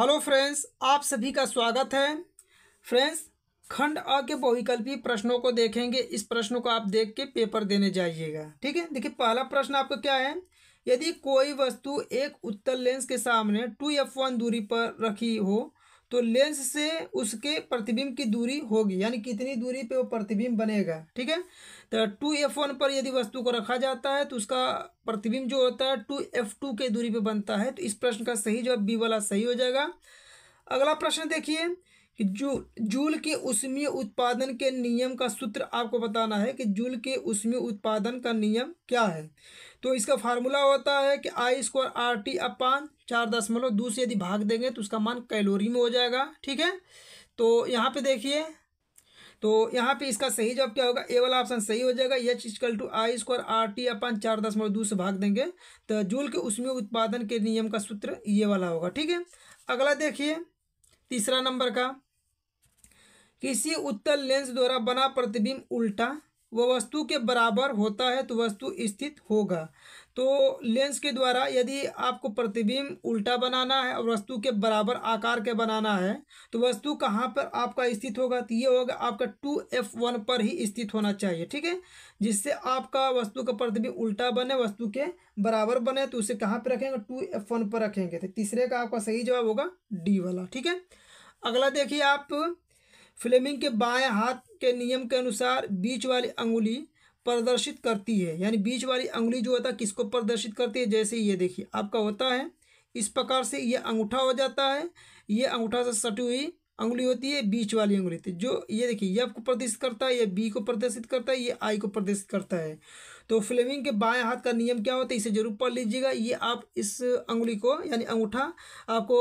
hello friends आप सभी का स्वागत है फ्रेंड्स खंड अ के बहुविकल्पी प्रश्नों को देखेंगे इस प्रश्नों को आप देख के पेपर देने जाइएगा ठीक है देखिए पहला प्रश्न आपका क्या है यदि कोई वस्तु एक उत्तल लेंस के सामने टू एफ वन दूरी पर रखी हो तो लेंस से उसके प्रतिबिंब की दूरी होगी यानी कितनी दूरी पे वो प्रतिबिंब बनेगा ठीक है तो टू एफ वन पर यदि वस्तु को रखा जाता है तो उसका प्रतिबिंब जो होता है टू एफ टू के दूरी पे बनता है तो इस प्रश्न का सही जवाब बी वाला सही हो जाएगा अगला प्रश्न देखिए कि जू जूल के उष्मीय उत्पादन के नियम का सूत्र आपको बताना है कि जूल के उष्मीय उत्पादन का नियम क्या है तो इसका फार्मूला होता है कि I square R T upon चार दशमलव दो से यदि भाग देंगे तो उसका मान कैलोरी में हो जाएगा ठीक है तो यहाँ पे देखिए तो यहाँ पे इसका सही जवाब क्या होगा ए वाला ऑप्शन सही हो जाएगा H is equal to I square R T upon चार दशमलव दो से भाग देंगे तो जूल के उसमें उत्पादन के नियम का सूत्र ये वाला होगा ठीक है अगला देखिए तीसरा नंबर का किसी उत्तल लेंस द्वारा बना प्रतिबिंब उल्टा वह वस्तु के बराबर होता है तो वस्तु स्थित होगा तो लेंस के द्वारा यदि आपको प्रतिबिंब उल्टा बनाना है और वस्तु के बराबर आकार के बनाना है तो वस्तु कहाँ पर आपका स्थित होगा तो ये होगा आपका टू एफ वन पर ही स्थित होना चाहिए ठीक है जिससे आपका वस्तु का प्रतिबिंब उल्टा बने वस्तु के बराबर बने तो उसे कहाँ पर रखेंगे टू एफ वन पर रखेंगे तो तीसरे का आपका सही जवाब होगा डी वाला ठीक है अगला देखिए आप फ्लेमिंग के बाएं हाथ के नियम के अनुसार बीच वाली अंगुली प्रदर्शित करती है यानी बीच वाली अंगुली जो होता है किसको प्रदर्शित करती है जैसे ये देखिए आपका होता है इस प्रकार से ये अंगूठा हो जाता है ये अंगूठा से सटी हुई अंगुली होती है बीच वाली अंगुली थी जो ये देखिए ये आपको प्रदर्शित करता है ये बी को प्रदर्शित करता है ये आई को प्रदर्शित करता है तो फ्लेमिंग के बाएं हाथ का नियम क्या होता है इसे जरूर पढ़ लीजिएगा ये आप इस अंगुली को यानी अंगूठा आपको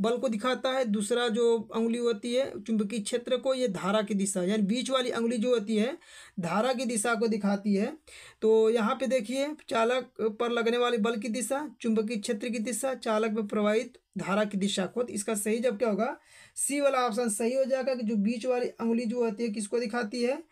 बल को दिखाता है दूसरा जो उंगली होती है चुंबकीय क्षेत्र को ये धारा की दिशा यानी बीच वाली उंगली जो होती है धारा की दिशा को दिखाती है तो यहाँ पे देखिए चालक पर लगने वाले बल की दिशा चुंबकीय क्षेत्र की दिशा चालक में प्रवाहित धारा की दिशा को तो इसका सही जब क्या होगा सी वाला ऑप्शन सही हो जाएगा कि जो बीच वाली उंगली जो होती है किसको दिखाती है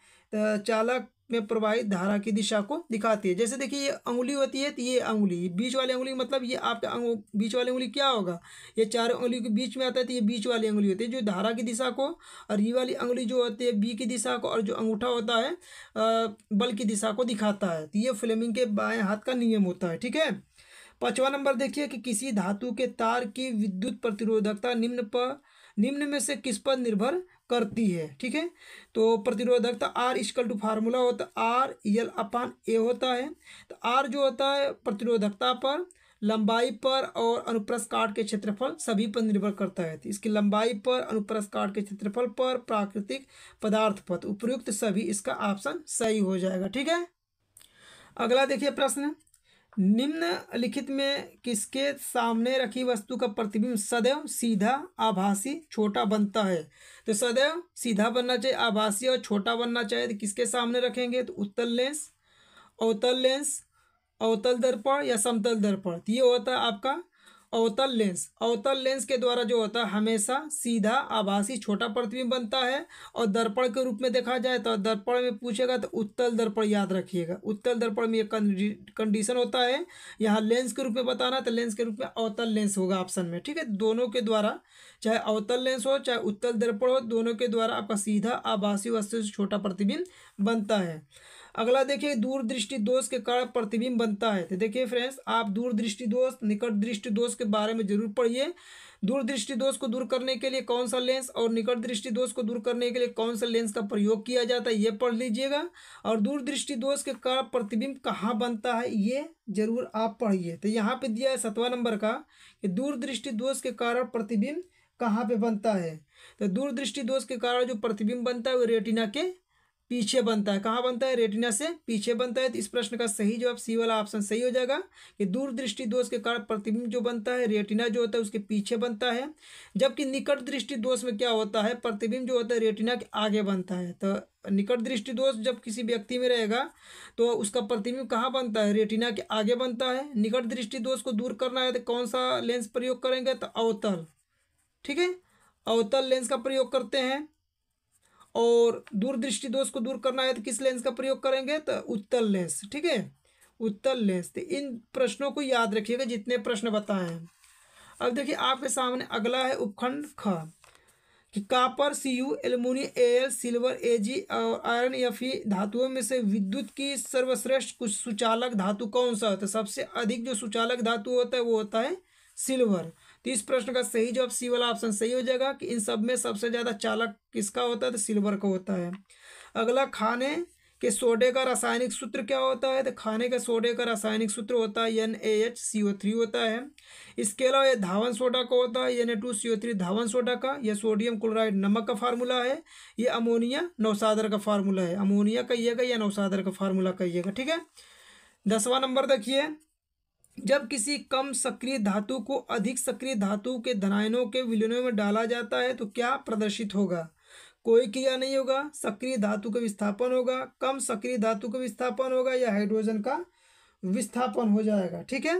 चालक में प्रवाहित धारा की दिशा को दिखाती है जैसे देखिए ये अंगुली होती है तो ये अंगुली बीच वाली अंगुली मतलब ये आपका अंगु बीच वाली अंगुली क्या होगा ये चार अंगुली के बीच में आता है तो ये बीच वाली अंगुली होती है जो धारा की दिशा को और ये वाली अंगुली जो होती है बी की दिशा को और जो अंगूठा होता है बल की दिशा को दिखाता है तो ये फ्लेमिंग के बाएँ हाथ का नियम होता है ठीक है पाँचवा नंबर देखिए कि किसी धातु के तार की विद्युत प्रतिरोधकता निम्न पर निम्न में से किस पर निर्भर करती है ठीक है तो प्रतिरोधकता आर इसकल टू फार्मूला होता आर यल अपान ए होता है तो आर जो होता है प्रतिरोधकता पर लंबाई पर और अनुप्रस्थ काट के क्षेत्रफल सभी पर निर्भर करता है तो इसकी लंबाई पर अनुप्रस्थ काट के क्षेत्रफल पर प्राकृतिक पदार्थ पर तो उपयुक्त सभी इसका ऑप्शन सही हो जाएगा ठीक है अगला देखिए प्रश्न निम्न लिखित में किसके सामने रखी वस्तु का प्रतिबिंब सदैव सीधा आभासी छोटा बनता है तो सदैव सीधा बनना चाहिए आभासी और छोटा बनना चाहिए तो किसके सामने रखेंगे तो उत्तल लेंस अवतल लेंस अवतल दर्पण या समतल दर्पण तो ये होता है आपका अवतल लेंस अवतल लेंस के द्वारा जो होता है हमेशा सीधा आभासी छोटा प्रतिबिंब बनता है और दर्पण के रूप में देखा जाए तो दर्पण में पूछेगा तो उत्तल दर्पण याद रखिएगा उत्तल दर्पण में एक कंडीशन होता है यहाँ लेंस के रूप में बताना तो लेंस के रूप में अवतल लेंस होगा ऑप्शन में ठीक है दोनों के द्वारा चाहे अवतल लेंस हो चाहे उत्तल दर्पण हो दोनों के द्वारा आपका सीधा आभासी वस्तु से छोटा प्रतिबिंब बनता है अगला देखिए दूरदृष्टि दोष के कारण प्रतिबिंब बनता है तो देखिए फ्रेंड्स आप दूरदृष्टि दोष निकट दृष्टि दोष के बारे में जरूर पढ़िए दूरदृष्टि दोष को दूर करने के लिए कौन सा लेंस और निकट दृष्टि दोष को दूर करने के लिए कौन सा लेंस का प्रयोग किया जाता है ये पढ़ लीजिएगा और दूरदृष्टि दोष के कारण प्रतिबिंब कहाँ बनता है ये जरूर आप पढ़िए तो यहाँ पर दिया है सतवा नंबर का कि दूरदृष्टि दोष के कारण प्रतिबिंब कहाँ पे बनता है तो दूरदृष्टि दोष के कारण जो प्रतिबिंब बनता है वो रेटिना के पीछे बनता है कहाँ बनता है रेटिना से पीछे बनता है तो इस प्रश्न का सही जवाब सी वाला ऑप्शन सही हो जाएगा कि दूरदृष्टि दोष के कारण प्रतिबिंब जो बनता है रेटिना जो होता है उसके पीछे बनता है जबकि निकट दृष्टि दोष में क्या होता है प्रतिबिंब जो होता है रेटिना के आगे बनता है तो निकट दृष्टि दोष जब किसी व्यक्ति में रहेगा तो उसका प्रतिबिंब कहाँ बनता है रेटिना के आगे बनता है निकट दृष्टि दोष को दूर करना है तो कौन सा लेंस प्रयोग करेंगे तो अवतल ठीक है अवतल लेंस का प्रयोग करते हैं और दूरदृष्टि दोष को दूर करना है तो किस लेंस का प्रयोग करेंगे तो उत्तल लेंस ठीक है उत्तल लेंस तो इन प्रश्नों को याद रखिएगा जितने प्रश्न बताए हैं अब देखिए आपके सामने अगला है उपखंड ख कि copper C U aluminium L silver A G और आयरन या फिर धातुओं में से विद्युत की सर्वश्रेष्ठ कुछ सुचालक धातु कौन सा होता है सबसे अधिक जो सुचालक धातु होता है वो होता है सिल्वर तो इस प्रश्न का सही जवाब सी वाला ऑप्शन सही हो जाएगा कि इन सब में सबसे ज़्यादा चालक किसका होता है तो सिल्वर का होता है अगला खाने के सोडे का रासायनिक सूत्र क्या होता है तो खाने के सोडे का रासायनिक सूत्र होता है N A H C O three होता है इसके अलावा यह धावन सोडा का होता है N A two C O three धावन सोडा का यह सोडियम क्लोराइड नमक का फार्मूला है ये अमोनिया नौसादर का फार्मूला है अमोनिया कहिएगा या नौसादर का फार्मूला कहिएगा ठीक है दसवां नंबर देखिए जब किसी कम सक्रिय धातु को अधिक सक्रिय धातु के धनायनों के विलयनों में डाला जाता है तो क्या प्रदर्शित होगा कोई क्रिया नहीं होगा सक्रिय धातु का विस्थापन होगा कम सक्रिय धातु का विस्थापन होगा या हाइड्रोजन का विस्थापन हो जाएगा ठीक है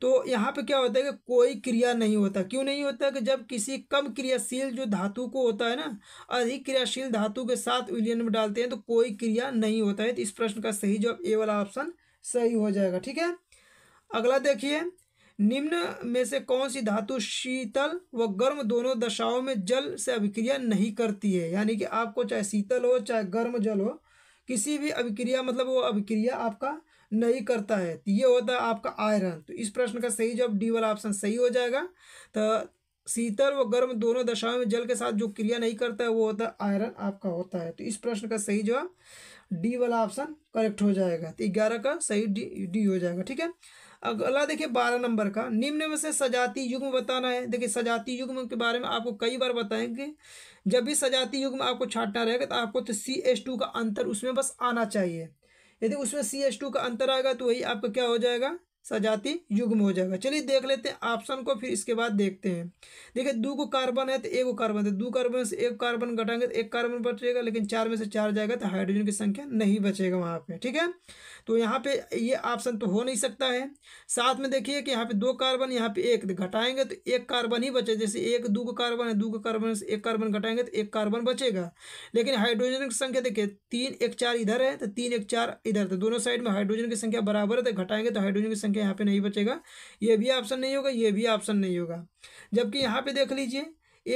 तो यहाँ पे क्या होता है कि कोई क्रिया नहीं होता क्यों नहीं होता कि जब किसी कम क्रियाशील जो धातु को होता है ना अधिक क्रियाशील धातु के साथ विलियन में डालते हैं तो कोई क्रिया नहीं होता है तो इस प्रश्न का सही जवाब ए वाला ऑप्शन सही हो जाएगा ठीक है अगला देखिए निम्न में से कौन सी धातु शीतल व गर्म दोनों दशाओं में जल से अभिक्रिया नहीं करती है यानी कि आपको चाहे शीतल हो चाहे गर्म जल हो किसी भी अभिक्रिया मतलब वो अभिक्रिया आपका नहीं करता है तो ये होता है आपका आयरन तो इस प्रश्न का सही जब डी वाला ऑप्शन सही हो जाएगा तो शीतल व गर्म दोनों दशाओं में जल के साथ जो क्रिया नहीं करता है वो होता है आयरन आपका होता है तो इस प्रश्न का सही जवाब डी वाला ऑप्शन करेक्ट हो जाएगा तो ग्यारह का सही डी डी हो जाएगा ठीक है अगला देखिए बारह नंबर का निम्न में से सजाती युग्म बताना है देखिए सजाती युग्म के बारे में आपको कई बार बताएंगे जब भी सजाती युग्म आपको छाटना रहेगा तो आपको तो सी एस टू का अंतर उसमें बस आना चाहिए यदि उसमें सी एस टू का अंतर आएगा तो वही आपका क्या हो जाएगा सजाति युग्म हो जाएगा चलिए देख लेते हैं ऑप्शन को फिर इसके बाद देखते हैं देखिए दो को कार्बन है तो एक को कार्बन है दो कार्बन से एक कार्बन घटाएंगे तो एक कार्बन बचेगा लेकिन चार में से चार जाएगा तो हाइड्रोजन की संख्या नहीं बचेगा वहाँ पे ठीक है तो यहाँ पे ये ऑप्शन तो हो नहीं सकता है साथ में देखिए कि यहाँ पे दो कार्बन यहाँ पे एक घटाएंगे तो एक कार्बन ही बचे जैसे एक दो को कार्बन है दो को कार्बन से एक कार्बन घटाएंगे तो एक कार्बन बचेगा लेकिन हाइड्रोजन की संख्या देखिए तीन एक चार इधर है तो तीन एक चार इधर तो दोनों साइड में हाइड्रोजन की संख्या बराबर है तो घटाएंगे तो हाइड्रोजन की संख्या उनके यहाँ पे नहीं बचेगा ये भी ऑप्शन नहीं होगा ये भी ऑप्शन नहीं होगा जबकि यहाँ पे देख लीजिए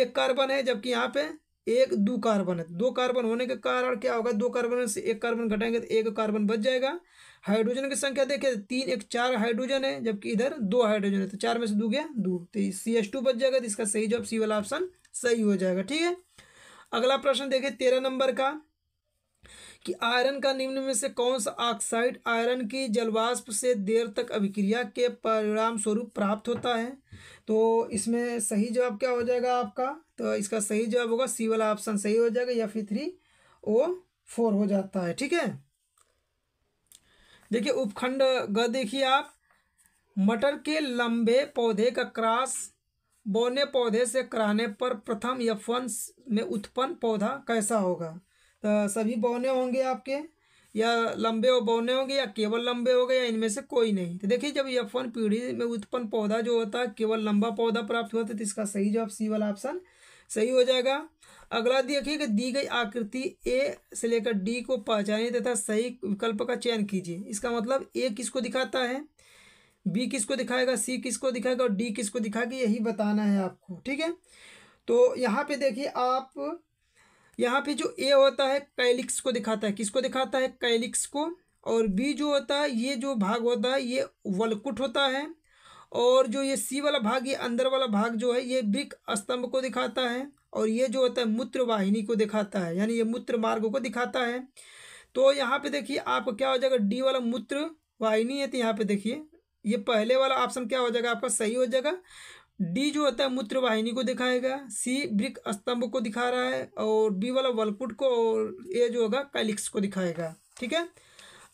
एक कार्बन है जबकि यहाँ पे एक दो कार्बन है दो कार्बन होने के कारण क्या होगा दो कार्बन से एक कार्बन घटाएंगे तो एक कार्बन बच जाएगा हाइड्रोजन की संख्या देखिए तीन एक चार हाइड्रोजन है जबकि इधर दो हाइड्रोजन है तो चार में से दो गया दो तो सी एस टू बच जाएगा तो इसका सही जवाब सी वाला ऑप्शन सही हो जाएगा ठीक है अगला प्रश्न देखिए तेरह नंबर का कि आयरन का निम्न में से कौन सा ऑक्साइड आयरन की जलवाष्प से देर तक अभिक्रिया के परिणाम स्वरूप प्राप्त होता है तो इसमें सही जवाब क्या हो जाएगा आपका तो इसका सही जवाब होगा सी वाला ऑप्शन सही हो जाएगा या फिर थ्री ओ फोर हो जाता है ठीक है देखिए उपखंड ग देखिए आप मटर के लंबे पौधे का क्रास बोने पौधे से कराने पर प्रथम यफ में उत्पन्न पौधा कैसा होगा तो सभी बौने होंगे आपके या लंबे बौने होंगे या केवल लंबे हो गए या इनमें से कोई नहीं तो देखिए जब यफ वन पीढ़ी में उत्पन्न पौधा जो होता है केवल लंबा पौधा प्राप्त होता है तो इसका सही जवाब सी वाला ऑप्शन सही हो जाएगा अगला देखिए कि दी गई आकृति ए से लेकर डी को पहचानिए तथा सही विकल्प का चयन कीजिए इसका मतलब ए किसको दिखाता है बी किसको दिखाएगा सी किसको दिखाएगा और डी किसको दिखाएगा यही बताना है आपको ठीक है तो यहाँ पे देखिए आप यहाँ पे जो ए होता है कैलिक्स को दिखाता है किसको दिखाता है कैलिक्स को और बी जो होता है ये जो भाग होता है ये वलकुट होता है और जो ये सी वाला भाग ये अंदर वाला भाग जो है ये ब्रिक स्तंभ को दिखाता है और ये जो होता है मूत्र वाहिनी को दिखाता है यानी ये मूत्र मार्ग को दिखाता है तो यहाँ पे देखिए आपको क्या हो जाएगा डी वाला मूत्र वाहिनी है तो यहाँ पे देखिए ये पहले वाला ऑप्शन क्या हो जाएगा आपका सही हो जाएगा डी जो होता है मूत्र वाहिनी को दिखाएगा सी ब्रिक स्तंभ को दिखा रहा है और बी वाला वलकुट को और ए जो होगा कैलिक्स को दिखाएगा ठीक है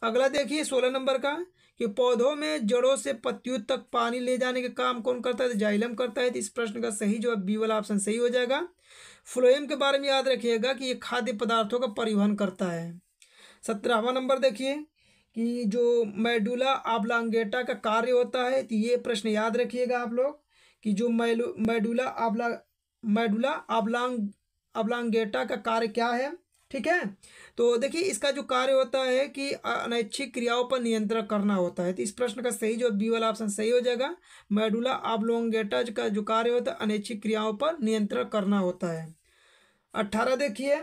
अगला देखिए सोलह नंबर का कि पौधों में जड़ों से पत्तियों तक पानी ले जाने का काम कौन करता है तो जाइलम करता है तो इस प्रश्न का सही जवाब बी वाला ऑप्शन सही हो जाएगा फ्लोएम के बारे में याद रखिएगा कि ये खाद्य पदार्थों का परिवहन करता है सत्रहवा नंबर देखिए कि जो मेडुला आबलांगेटा का कार्य होता है तो ये प्रश्न याद रखिएगा आप लोग कि जो मैडुला आबला मैडुला आबलांग अबलांगेटा का कार्य क्या है ठीक है तो देखिए इसका जो कार्य होता है कि अनैच्छिक क्रियाओं पर नियंत्रण करना होता है तो इस प्रश्न का सही जो बी वाला ऑप्शन सही हो जाएगा मैडुला आबलोंगेटा का जो कार्य होता है अनैच्छिक क्रियाओं पर नियंत्रण करना होता है अट्ठारह देखिए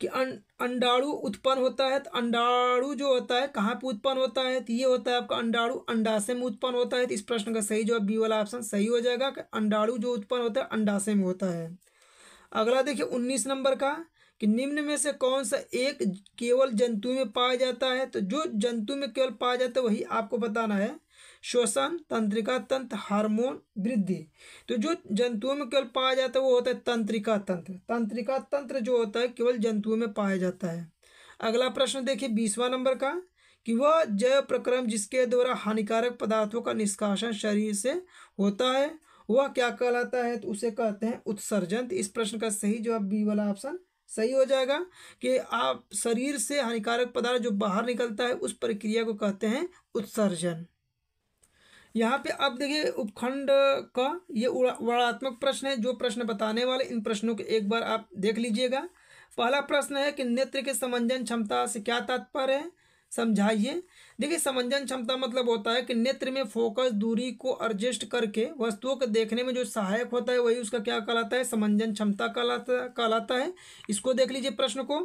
कि अं, अंडाणु उत्पन्न होता है तो अंडाणु जो होता है कहाँ पे उत्पन्न होता है तो ये होता है आपका अंडाणु अंडाशय में उत्पन्न होता है तो इस प्रश्न का सही जवाब बी वाला ऑप्शन सही हो जाएगा कि अंडाणु जो उत्पन्न होता है अंडाशय में होता है अगला देखिए उन्नीस नंबर का कि निम्न में से कौन सा एक केवल जंतु में पाया जाता है तो जो जंतु में केवल पाया जाता है वही आपको बताना है श्वसन तंत्रिका तंत्र हार्मोन वृद्धि तो जो जंतुओं में केवल पाया जाता है वो होता है तंत्रिका तंत्र तंत्रिका तंत्र जो होता है केवल जंतुओं में पाया जाता है अगला प्रश्न देखिए बीसवा नंबर का कि वह जैव प्रक्रम जिसके द्वारा हानिकारक पदार्थों का निष्कासन शरीर से होता है वह क्या कहलाता है तो उसे कहते हैं उत्सर्जन तो इस प्रश्न का सही जवाब बी वाला ऑप्शन सही हो जाएगा कि आप शरीर से हानिकारक पदार्थ जो बाहर निकलता है उस प्रक्रिया को कहते हैं उत्सर्जन यहाँ पे अब देखिए उपखंड का ये वर्णात्मक प्रश्न है जो प्रश्न बताने वाले इन प्रश्नों को एक बार आप देख लीजिएगा पहला प्रश्न है कि नेत्र के समंजन क्षमता से क्या तात्पर्य है समझाइए देखिए समंजन क्षमता मतलब होता है कि नेत्र में फोकस दूरी को एडजस्ट करके वस्तुओं को देखने में जो सहायक होता है वही उसका क्या कहलाता है समंजन क्षमता कहलाता कहलाता है इसको देख लीजिए प्रश्न को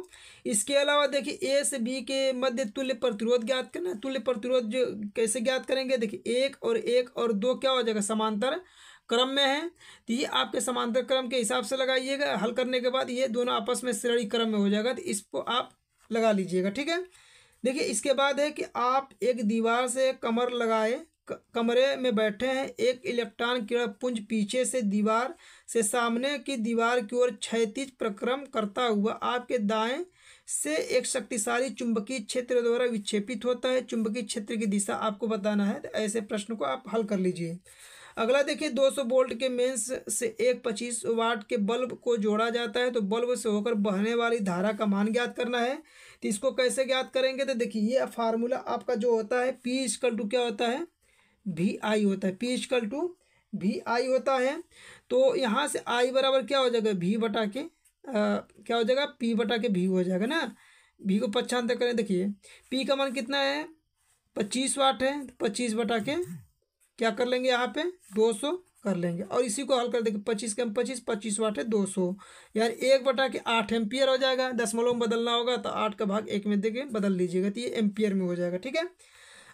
इसके अलावा देखिए ए से बी के मध्य तुल्य प्रतिरोध ज्ञात करना तुल्य प्रतिरोध जो कैसे ज्ञात करेंगे देखिए एक और एक और दो क्या हो जाएगा समांतर क्रम में है तो ये आपके समांतर क्रम के हिसाब से लगाइएगा हल करने के बाद ये दोनों आपस में श्रेणी क्रम में हो जाएगा तो इसको आप लगा लीजिएगा ठीक है देखिए इसके बाद है कि आप एक दीवार से कमर लगाए कमरे में बैठे हैं एक इलेक्ट्रॉन किरण पुंज पीछे से दीवार से सामने की दीवार की ओर क्षैतिज प्रक्रम करता हुआ आपके दाएं से एक शक्तिशाली चुंबकीय क्षेत्र द्वारा विक्षेपित होता है चुंबकीय क्षेत्र की दिशा आपको बताना है तो ऐसे प्रश्न को आप हल कर लीजिए अगला देखिए 200 वोल्ट के मेंस से एक 25 वाट के बल्ब को जोड़ा जाता है तो बल्ब से होकर बहने वाली धारा का मान ज्ञात करना है तो इसको कैसे ज्ञात करेंगे तो देखिए ये फार्मूला आपका जो होता है पी इजकल टू क्या होता है वी आई होता है P is equal to V I होता है तो यहाँ से आई बराबर क्या हो जाएगा भी बटा के आ, क्या हो जाएगा पी बटा के भी हो जाएगा ना भी को पच्छांत करें देखिए पी का मान कितना है पच्चीस वाट है तो पच्चीस बटा के क्या कर लेंगे यहाँ पे दो सौ कर लेंगे और इसी को हल कर देंगे पच्चीस कम पच्चीस पच्चीस वाट है दो सौ यानी एक बटा के आठ एम्पियर हो जाएगा दशमलव में बदलना होगा तो आठ का भाग एक में देखे बदल लीजिएगा तो ये एम्पियर में हो जाएगा ठीक है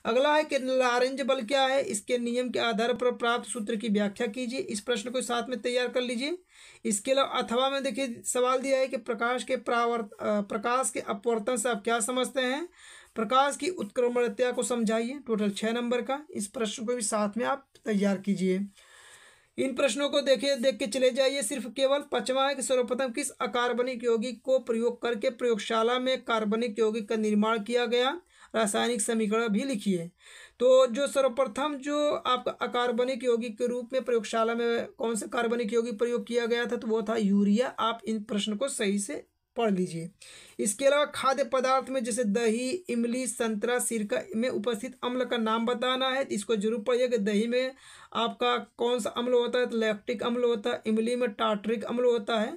अगला है कि लारेंज बल क्या है इसके नियम के आधार पर प्राप्त सूत्र की व्याख्या कीजिए इस प्रश्न को साथ में तैयार कर लीजिए इसके अलावा अथवा में देखिए सवाल दिया है कि प्रकाश के प्रावर्त प्रकाश के अपवर्तन से आप क्या समझते हैं प्रकाश की उत्क्रमणता को समझाइए टोटल छः नंबर का इस प्रश्न को भी साथ में आप तैयार कीजिए इन प्रश्नों को देखे देख के चले जाइए सिर्फ केवल पचवा है कि सर्वप्रथम किस अकार्बनिक यौगिक को प्रयोग करके प्रयोगशाला में कार्बनिक यौगिक का निर्माण किया गया रासायनिक समीकरण भी लिखिए तो जो सर्वप्रथम जो आपका अकार्बनिक यौगिक के रूप में प्रयोगशाला में कौन सा कार्बनिक यौगिक प्रयोग किया गया था तो वो था यूरिया आप इन प्रश्न को सही से पढ़ लीजिए इसके अलावा खाद्य पदार्थ में जैसे दही इमली संतरा सिरका में उपस्थित अम्ल का नाम बताना है इसको जरूर पढ़िए कि दही में आपका कौन सा अम्ल होता है तो लैक्टिक अम्ल होता है इमली में टार्ट्रिक अम्ल होता है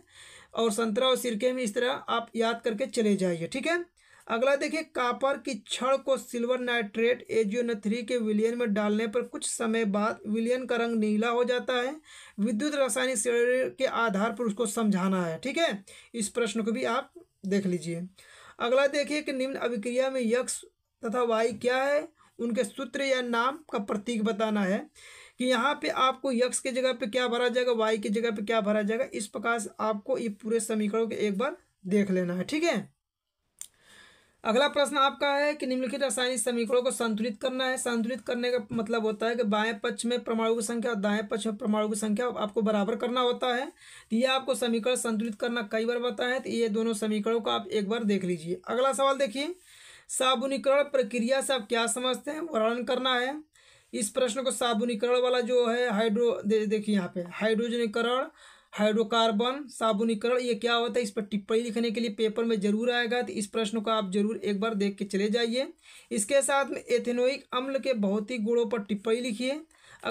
और संतरा और सिरके में इस तरह आप याद करके चले जाइए ठीक है अगला देखिए कापर की छड़ को सिल्वर नाइट्रेट एजियोन थ्री के विलियन में डालने पर कुछ समय बाद विलियन का रंग नीला हो जाता है विद्युत रासायनिक शरीर के आधार पर उसको समझाना है ठीक है इस प्रश्न को भी आप देख लीजिए अगला देखिए कि निम्न अभिक्रिया में यक्ष तथा वाई क्या है उनके सूत्र या नाम का प्रतीक बताना है कि यहाँ पे आपको यक्ष की जगह पे क्या भरा जाएगा वाई की जगह पे क्या भरा जाएगा इस प्रकार से आपको ये पूरे समीकरणों के एक बार देख लेना है ठीक है अगला प्रश्न आपका है कि निम्नलिखित रासायनिक समीकरणों को संतुलित करना है संतुलित करने का मतलब होता है कि बाएं पक्ष में परमाणु की संख्या और दाएं पक्ष में परमाणु की संख्या आपको बराबर करना होता है तो ये आपको समीकरण संतुलित करना कई बार बताया है तो ये दोनों समीकरणों को आप एक बार देख लीजिए अगला सवाल देखिए साबुनीकरण प्रक्रिया से आप क्या समझते हैं वर्णन करना है इस प्रश्न को साबुनीकरण वाला जो है हाइड्रो दे, देखिए यहाँ पे हाइड्रोजनीकरण हाइड्रोकार्बन साबुनीकरण ये क्या होता है इस पर टिप्पणी लिखने के लिए पेपर में जरूर आएगा तो इस प्रश्न को आप जरूर एक बार देख के चले जाइए इसके साथ में एथेनोइक अम्ल के भौतिक गुणों पर टिप्पणी लिखिए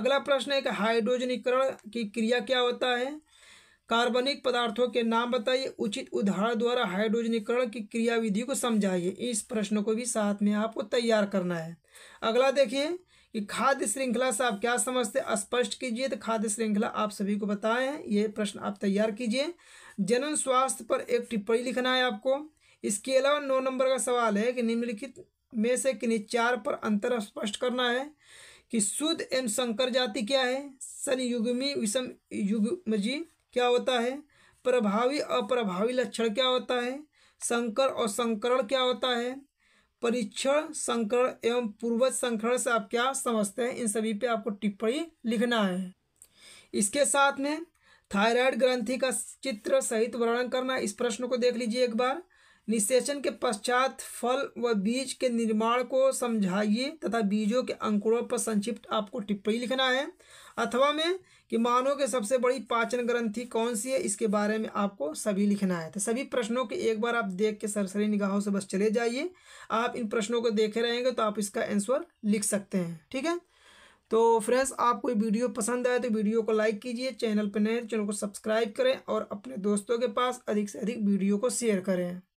अगला प्रश्न है कि हाइड्रोजनीकरण की क्रिया क्या होता है कार्बनिक पदार्थों के नाम बताइए उचित उदाहरण द्वारा हाइड्रोजनीकरण की क्रियाविधि को समझाइए इस प्रश्न को भी साथ में आपको तैयार करना है अगला देखिए कि खाद्य श्रृंखला से आप क्या समझते स्पष्ट कीजिए तो खाद्य श्रृंखला आप सभी को बताए हैं ये प्रश्न आप तैयार कीजिए जनन स्वास्थ्य पर एक टिप्पणी लिखना है आपको इसके अलावा नौ नंबर का सवाल है कि निम्नलिखित में से किन्हीं चार पर अंतर स्पष्ट करना है कि शुद्ध एवं संकर जाति क्या है सनयुग्मी विषम युग्मजी क्या होता है प्रभावी अप्रभावी लक्षण क्या होता है संकर और संकरण क्या होता है परीक्षण संकरण एवं पूर्वज संकरण से आप क्या समझते हैं इन सभी पे आपको टिप्पणी लिखना है इसके साथ में थायराइड ग्रंथि का चित्र सहित वर्णन करना इस प्रश्न को देख लीजिए एक बार निषेचन के पश्चात फल व बीज के निर्माण को समझाइए तथा बीजों के अंकुरों पर संक्षिप्त आपको टिप्पणी लिखना है अथवा में कि मानव के सबसे बड़ी पाचन ग्रंथि कौन सी है इसके बारे में आपको सभी लिखना है तो सभी प्रश्नों के एक बार आप देख के सरसरी निगाहों से बस चले जाइए आप इन प्रश्नों को देखे रहेंगे तो आप इसका आंसर लिख सकते हैं ठीक है तो फ्रेंड्स आपको ये वीडियो पसंद आए तो वीडियो को लाइक कीजिए चैनल पर नए तो चैनल को सब्सक्राइब करें और अपने दोस्तों के पास अधिक से अधिक वीडियो को शेयर करें